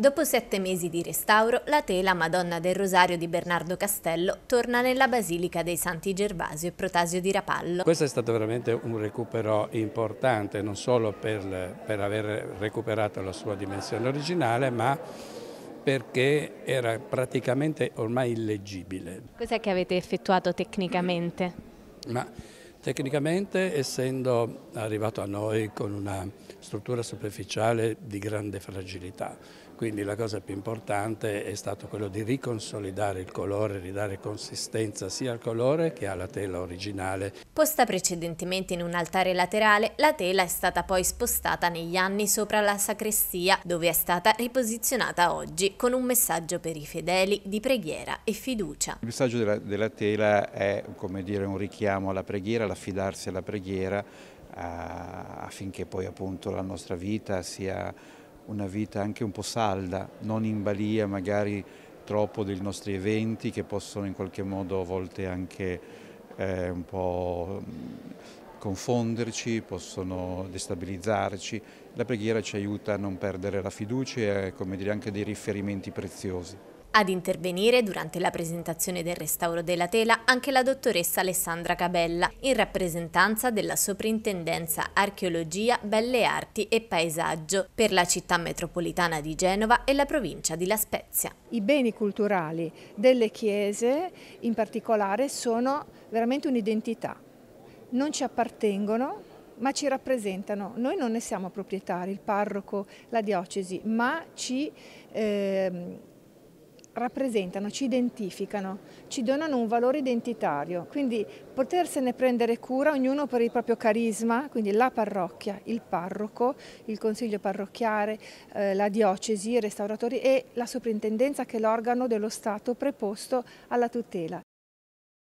Dopo sette mesi di restauro, la tela Madonna del Rosario di Bernardo Castello torna nella Basilica dei Santi Gervasio e Protasio di Rapallo. Questo è stato veramente un recupero importante, non solo per, per aver recuperato la sua dimensione originale, ma perché era praticamente ormai illeggibile. Cos'è che avete effettuato tecnicamente? Ma Tecnicamente, essendo arrivato a noi con una struttura superficiale di grande fragilità, quindi la cosa più importante è stato quello di riconsolidare il colore, ridare consistenza sia al colore che alla tela originale. Posta precedentemente in un altare laterale, la tela è stata poi spostata negli anni sopra la sacrestia, dove è stata riposizionata oggi con un messaggio per i fedeli di preghiera e fiducia. Il messaggio della, della tela è come dire, un richiamo alla preghiera, l'affidarsi alla preghiera eh, affinché poi appunto la nostra vita sia una vita anche un po' salda, non in balia magari troppo dei nostri eventi che possono in qualche modo a volte anche eh, un po' mm, confonderci, possono destabilizzarci. La preghiera ci aiuta a non perdere la fiducia e come dire, anche dei riferimenti preziosi. Ad intervenire durante la presentazione del restauro della tela anche la dottoressa Alessandra Cabella, in rappresentanza della Soprintendenza Archeologia, Belle Arti e Paesaggio per la città metropolitana di Genova e la provincia di La Spezia. I beni culturali delle chiese in particolare sono veramente un'identità, non ci appartengono ma ci rappresentano. Noi non ne siamo proprietari, il parroco, la diocesi, ma ci... Eh, rappresentano, ci identificano, ci donano un valore identitario, quindi potersene prendere cura ognuno per il proprio carisma, quindi la parrocchia, il parroco, il consiglio parrocchiare, eh, la diocesi, i restauratori e la soprintendenza che è l'organo dello Stato preposto alla tutela.